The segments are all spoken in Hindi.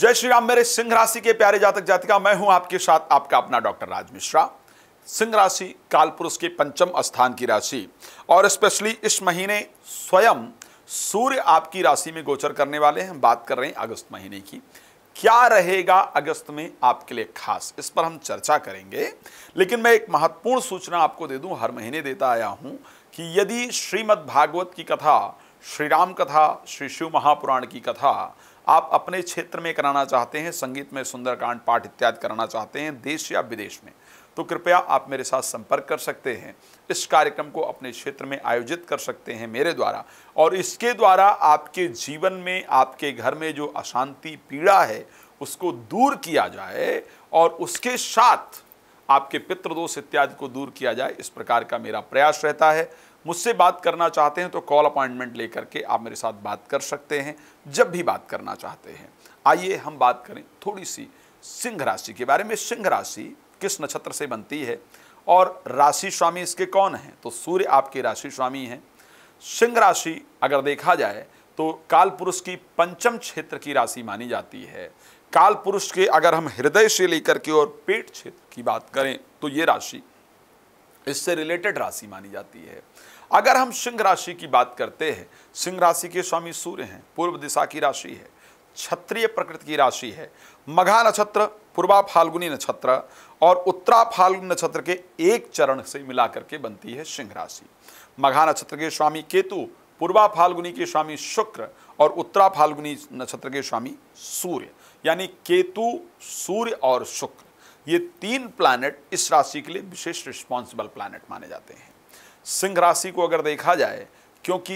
जय श्री राम मेरे सिंह राशि के प्यारे जातक जातिका मैं हूं आपके साथ आपका अपना डॉक्टर राज मिश्रा सिंह राशि कालपुरुष के पंचम स्थान की राशि और स्पेशली इस महीने स्वयं सूर्य आपकी राशि में गोचर करने वाले हैं बात कर रहे हैं अगस्त महीने की क्या रहेगा अगस्त में आपके लिए खास इस पर हम चर्चा करेंगे लेकिन मैं एक महत्वपूर्ण सूचना आपको दे दूं हर महीने देता आया हूं कि यदि श्रीमद् भागवत की कथा श्री राम कथा श्री शिव महापुराण की कथा आप अपने क्षेत्र में कराना चाहते हैं संगीत में सुंदरकांड पाठ इत्यादि कराना चाहते हैं देश या विदेश में तो कृपया आप मेरे साथ संपर्क कर सकते हैं इस कार्यक्रम को अपने क्षेत्र में आयोजित कर सकते हैं मेरे द्वारा और इसके द्वारा आपके जीवन में आपके घर में जो अशांति पीड़ा है उसको दूर किया जाए और उसके साथ आपके पितृदोष इत्यादि को दूर किया जाए इस प्रकार का मेरा प्रयास रहता है मुझसे बात करना चाहते हैं तो कॉल अपॉइंटमेंट लेकर के आप मेरे साथ बात कर सकते हैं जब भी बात करना चाहते हैं आइए हम बात करें थोड़ी सी सिंह राशि के बारे में सिंह राशि किस नक्षत्र से बनती है और राशि स्वामी इसके कौन हैं तो सूर्य आपके राशि स्वामी हैं सिंह राशि अगर देखा जाए तो काल पुरुष की पंचम क्षेत्र की राशि मानी जाती है काल पुरुष के अगर हम हृदय से लेकर के और पेट क्षेत्र की बात करें तो ये राशि इससे रिलेटेड राशि मानी जाती है अगर हम सिंह राशि की बात करते हैं सिंह राशि के स्वामी सूर्य हैं पूर्व दिशा की राशि है क्षत्रिय प्रकृति की राशि है मघा नक्षत्र पूर्वा फाल्गुनी नक्षत्र और उत्तरा फाल्गुन नक्षत्र के एक चरण से मिलाकर के बनती है सिंह राशि मघा नक्षत्र के स्वामी केतु पूर्वा फाल्गुनी के स्वामी शुक्र और उत्तरा फाल्गुनी नक्षत्र के स्वामी सूर्य यानी केतु सूर्य और शुक्र ये तीन प्लानट इस राशि के लिए विशेष रिस्पॉन्सिबल प्लानट माने जाते हैं सिंह राशि को अगर देखा जाए क्योंकि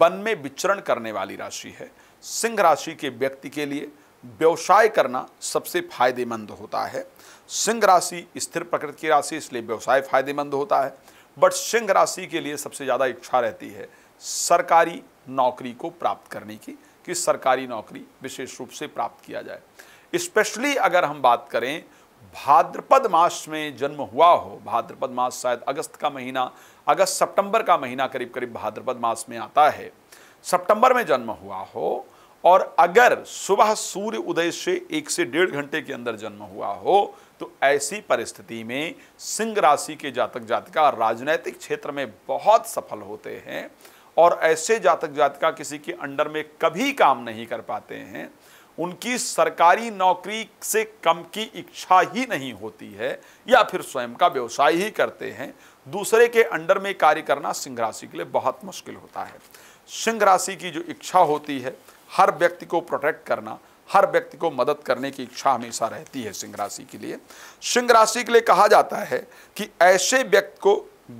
वन में विचरण करने वाली राशि है सिंह राशि के व्यक्ति के लिए व्यवसाय करना सबसे फायदेमंद होता है सिंह राशि स्थिर प्रकृति की राशि इसलिए व्यवसाय फायदेमंद होता है बट सिंह राशि के लिए सबसे ज़्यादा इच्छा रहती है सरकारी नौकरी को प्राप्त करने की कि सरकारी नौकरी विशेष रूप से प्राप्त किया जाए स्पेशली अगर हम बात करें भाद्रपद मास में जन्म हुआ हो भाद्रपद मास शायद अगस्त का महीना अगस्त सितंबर का महीना करीब करीब भाद्रपद मास में आता है सितंबर में जन्म हुआ हो और अगर सुबह सूर्य उदय से एक से डेढ़ घंटे के अंदर जन्म हुआ हो तो ऐसी परिस्थिति में सिंह राशि के जातक जातिका राजनैतिक क्षेत्र में बहुत सफल होते हैं और ऐसे जातक जातिका किसी के अंडर में कभी काम नहीं कर पाते हैं उनकी सरकारी नौकरी से कम की इच्छा ही नहीं होती है या फिर स्वयं का व्यवसाय ही करते हैं दूसरे के अंडर में कार्य करना सिंह राशि के लिए बहुत मुश्किल होता है सिंह राशि की जो इच्छा होती है हर व्यक्ति को प्रोटेक्ट करना हर व्यक्ति को मदद करने की इच्छा हमेशा रहती है सिंह राशि के लिए सिंह राशि के लिए कहा जाता है कि ऐसे व्यक्ति को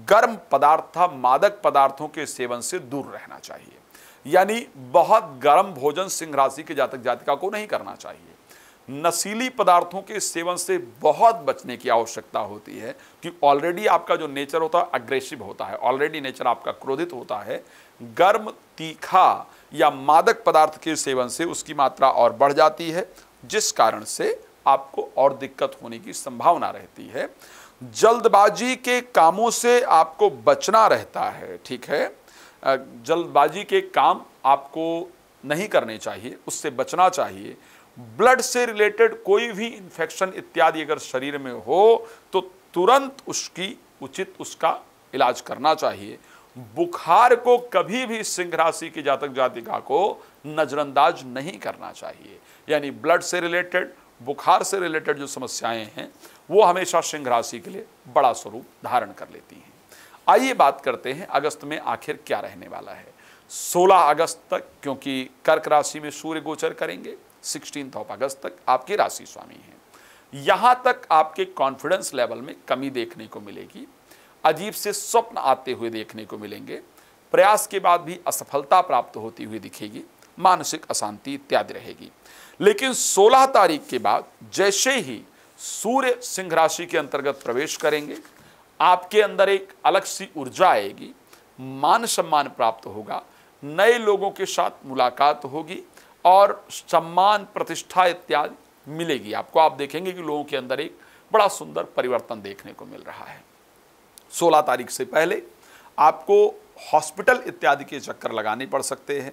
गर्म पदार्थ मादक पदार्थों के सेवन से दूर रहना चाहिए यानी बहुत गर्म भोजन सिंह राशि के जातक जातिका को नहीं करना चाहिए नशीली पदार्थों के सेवन से बहुत बचने की आवश्यकता होती है कि ऑलरेडी आपका जो नेचर होता है अग्रेसिव होता है ऑलरेडी नेचर आपका क्रोधित होता है गर्म तीखा या मादक पदार्थ के सेवन से उसकी मात्रा और बढ़ जाती है जिस कारण से आपको और दिक्कत होने की संभावना रहती है जल्दबाजी के कामों से आपको बचना रहता है ठीक है जल्दबाजी के काम आपको नहीं करने चाहिए उससे बचना चाहिए ब्लड से रिलेटेड कोई भी इन्फेक्शन इत्यादि अगर शरीर में हो तो तुरंत उसकी उचित उसका इलाज करना चाहिए बुखार को कभी भी सिंह राशि की जातक जातिका को नज़रअंदाज नहीं करना चाहिए यानी ब्लड से रिलेटेड बुखार से रिलेटेड जो समस्याएं हैं वो हमेशा सिंह राशि के लिए बड़ा स्वरूप धारण कर लेती हैं आइए बात करते हैं अगस्त में आखिर क्या रहने वाला है 16 अगस्त तक क्योंकि कर्क राशि में सूर्य गोचर करेंगे सिक्सटीन ऑफ अगस्त तक आपकी राशि स्वामी हैं यहाँ तक आपके कॉन्फिडेंस लेवल में कमी देखने को मिलेगी अजीब से स्वप्न आते हुए देखने को मिलेंगे प्रयास के बाद भी असफलता प्राप्त होती हुई दिखेगी मानसिक अशांति इत्यादि रहेगी लेकिन 16 तारीख के बाद जैसे ही सूर्य सिंह राशि के अंतर्गत प्रवेश करेंगे आपके अंदर एक अलग सी ऊर्जा आएगी मान सम्मान प्राप्त होगा नए लोगों के साथ मुलाकात होगी और सम्मान प्रतिष्ठा इत्यादि मिलेगी आपको आप देखेंगे कि लोगों के अंदर एक बड़ा सुंदर परिवर्तन देखने को मिल रहा है 16 तारीख से पहले आपको हॉस्पिटल इत्यादि के चक्कर लगाने पड़ सकते हैं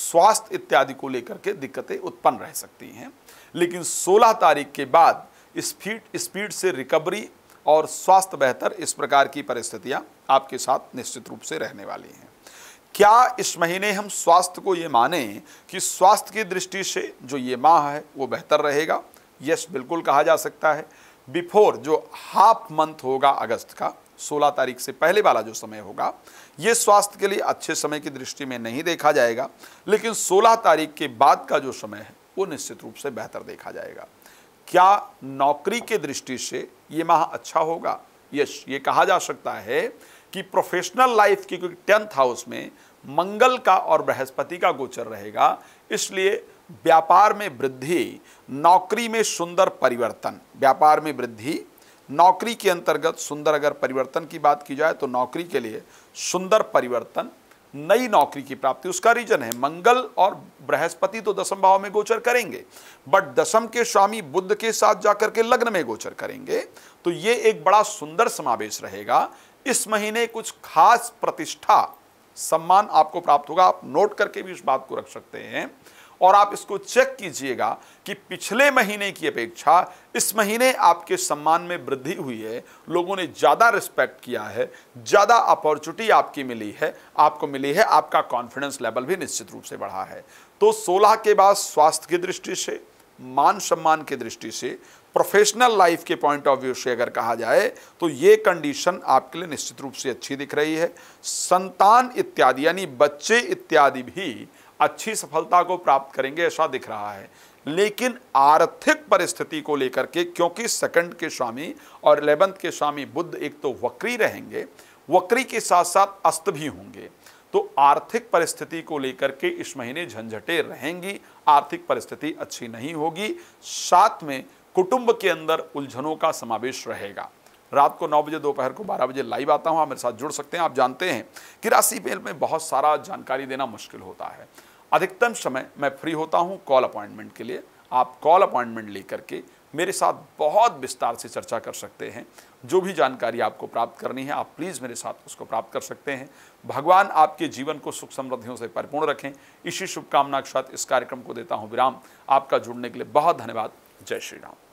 स्वास्थ्य इत्यादि को लेकर के दिक्कतें उत्पन्न रह सकती हैं लेकिन 16 तारीख के बाद स्पीड स्पीड से रिकवरी और स्वास्थ्य बेहतर इस प्रकार की परिस्थितियां आपके साथ निश्चित रूप से रहने वाली हैं क्या इस महीने हम स्वास्थ्य को ये माने कि स्वास्थ्य की दृष्टि से जो ये माह है वो बेहतर रहेगा यस बिल्कुल कहा जा सकता है बिफोर जो हाफ मंथ होगा अगस्त का 16 तारीख से पहले वाला जो समय होगा ये स्वास्थ्य के लिए अच्छे समय की दृष्टि में नहीं देखा जाएगा लेकिन 16 तारीख के बाद का जो समय है वो निश्चित रूप से बेहतर देखा जाएगा क्या नौकरी के दृष्टि से ये माह अच्छा होगा यश ये कहा जा सकता है कि प्रोफेशनल लाइफ की क्योंकि टेंथ हाउस में मंगल का और बृहस्पति का गोचर रहेगा इसलिए व्यापार में वृद्धि नौकरी में सुंदर परिवर्तन व्यापार में वृद्धि नौकरी के अंतर्गत सुंदर अगर परिवर्तन की बात की जाए तो नौकरी के लिए सुंदर परिवर्तन नई नौकरी की प्राप्ति उसका रीजन है मंगल और बृहस्पति तो दसम भाव में गोचर करेंगे बट दसम के स्वामी बुद्ध के साथ जाकर के लग्न में गोचर करेंगे तो ये एक बड़ा सुंदर समावेश रहेगा इस महीने कुछ खास प्रतिष्ठा सम्मान आपको प्राप्त होगा आप नोट करके भी इस बात को रख सकते हैं और आप इसको चेक कीजिएगा कि पिछले महीने की अपेक्षा इस महीने आपके सम्मान में वृद्धि हुई है लोगों ने ज़्यादा रिस्पेक्ट किया है ज़्यादा अपॉर्चुनिटी आपकी मिली है आपको मिली है आपका कॉन्फिडेंस लेवल भी निश्चित रूप से बढ़ा है तो सोलह के बाद स्वास्थ्य की दृष्टि से मान सम्मान की दृष्टि से प्रोफेशनल लाइफ के पॉइंट ऑफ व्यू से अगर कहा जाए तो ये कंडीशन आपके लिए निश्चित रूप से अच्छी दिख रही है संतान इत्यादि यानी बच्चे इत्यादि भी अच्छी सफलता को प्राप्त करेंगे ऐसा दिख रहा है लेकिन आर्थिक परिस्थिति को लेकर के क्योंकि सेकंड के स्वामी और इलेवंथ के स्वामी बुद्ध एक तो वक्री रहेंगे वक्री के साथ साथ अस्त भी होंगे तो आर्थिक परिस्थिति को लेकर के इस महीने झंझटे रहेंगी आर्थिक परिस्थिति अच्छी नहीं होगी साथ में कुटुंब के अंदर उलझनों का समावेश रहेगा रात को नौ बजे दोपहर को बारह बजे लाइव आता हूँ आप मेरे साथ जुड़ सकते हैं आप जानते हैं कि राशि मेल में बहुत सारा जानकारी देना मुश्किल होता है अधिकतम समय मैं फ्री होता हूँ कॉल अपॉइंटमेंट के लिए आप कॉल अपॉइंटमेंट लेकर के मेरे साथ बहुत विस्तार से चर्चा कर सकते हैं जो भी जानकारी आपको प्राप्त करनी है आप प्लीज़ मेरे साथ उसको प्राप्त कर सकते हैं भगवान आपके जीवन को सुख समृद्धियों से परिपूर्ण रखें इसी शुभकामना के साथ इस कार्यक्रम को देता हूँ विराम आपका जुड़ने के लिए बहुत धन्यवाद जय श्री राम